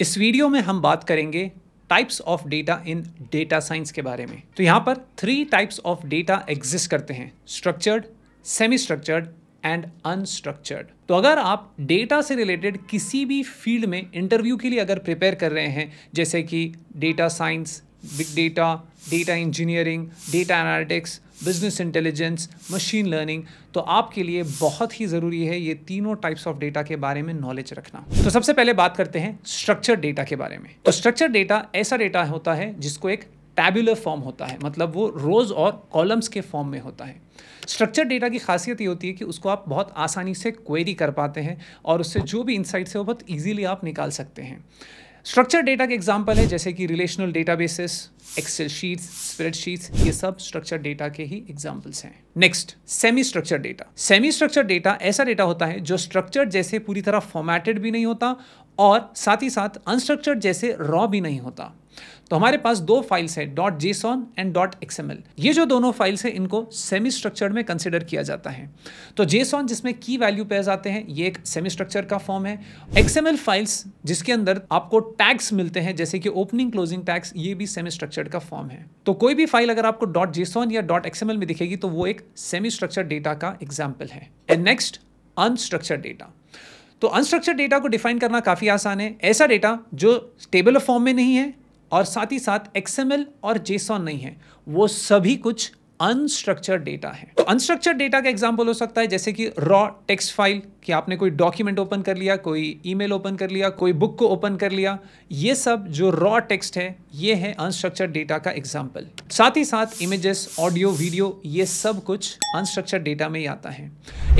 इस वीडियो में हम बात करेंगे types of data in data science के बारे में तो यहाँ पर three types of data exist करते हैं structured semi structured and unstructured तो अगर आप डेटा से रिलेटेड किसी भी फील्ड में इंटरव्यू के लिए अगर प्रिपेयर कर रहे हैं जैसे कि data science big data data engineering data analytics business intelligence machine learning तो आपके लिए बहुत ही ज़रूरी है ये तीनों टाइप्स ऑफ डेटा के बारे में नॉलेज रखना तो सबसे पहले बात करते हैं स्ट्रक्चर डेटा के बारे में तो स्ट्रक्चर डेटा ऐसा डेटा होता है जिसको एक टैबुलर फॉर्म होता है मतलब वो रोज़ और कॉलम्स के फॉर्म में होता है स्ट्रक्चर डेटा की खासियत ये होती है कि उसको आप बहुत आसानी से क्वेरी कर पाते हैं और उससे जो भी इंसाइट्स है वो बहुत ईजिली आप निकाल सकते हैं स्ट्रक्चर डेटा के एग्जाम्पल है जैसे कि relational databases excel sheets spreadsheets ये सब स्ट्रक्चर डेटा के ही एग्जाम्पल्स हैं next semi structure data semi structure data ऐसा डेटा होता है जो स्ट्रक्चर जैसे पूरी तरह फॉर्मेटेड भी नहीं होता और साथ ही साथ अनस्ट्रक्चर्ड जैसे रॉ भी नहीं होता तो हमारे पास दो फाइल्स हैं dot JSON and dot XML ये जो दोनों फाइल्स हैं इनको सेमी स्ट्रक्चर में कंसिडर किया जाता है तो जेसॉन जिसमें की वैल्यू पे जाते हैं ये एक सेमी स्ट्रक्चर का फॉर्म है एक्सएमएल फाइल्स जिसके अंदर आपको टैग्स मिलते हैं जैसे कि ओपनिंग क्लोजिंग टैग्स ये भी सेमी स्ट्रक्चर का फॉर्म है तो कोई भी फाइल अगर आपको डॉट जेसॉन या डॉट एक्सएमएल में दिखेगी तो वो एक सेमी स्ट्रक्चर डेटा का एग्जाम्पल है एंड नेक्स्ट अनस्ट्रक्चर डेटा तो अनस्ट्रक्चर्ड डेटा को डिफाइन करना काफ़ी आसान है ऐसा डेटा जो टेबल ऑफ फॉर्म में नहीं है और साथ ही साथ एक्सएमएल और जेसॉन नहीं है वो सभी कुछ अनस्ट्रक्चर्ड डेटा है तो अनस्ट्रक्चर्ड डेटा का एग्जाम्पल हो सकता है जैसे कि रॉ टेक्स्ट फाइल कि आपने कोई डॉक्यूमेंट ओपन कर लिया कोई ईमेल ओपन कर लिया कोई बुक को ओपन कर लिया ये सब जो रॉ टेक्स्ट है ये है अनस्ट्रक्चर्ड डेटा का एग्जाम्पल साथ ही साथ इमेजेस ऑडियो वीडियो ये सब कुछ अनस्ट्रक्चर्ड डेटा में ही आता है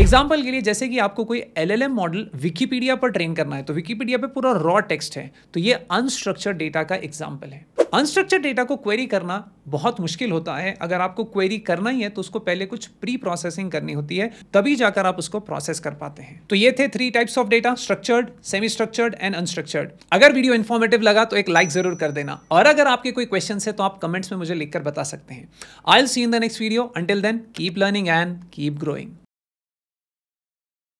एग्जाम्पल के लिए जैसे कि आपको कोई एल मॉडल विकीपीडिया पर ट्रेन करना है तो विकीपीडिया पर पूरा रॉ टेक्स्ट है तो ये अनस्ट्रक्चर्ड डेटा का एग्जाम्पल है अनस्ट्रक्चर्ड डेटा को क्वेरी करना बहुत मुश्किल होता है अगर आपको क्वेरी करना ही है तो उसको पहले कुछ प्री प्रोसेसिंग करनी होती है तभी जाकर आप उसको प्रोसेस कर पाते हैं हैं तो ये थे three types of data structured semi structured and unstructured अगर वीडियो इन्फॉर्मेटिव लगा तो एक लाइक जरूर कर देना और अगर आपके कोई क्वेश्चन है तो आप कमेंट्स में मुझे लिखकर बता सकते हैं I L C in the next video until then keep learning and keep growing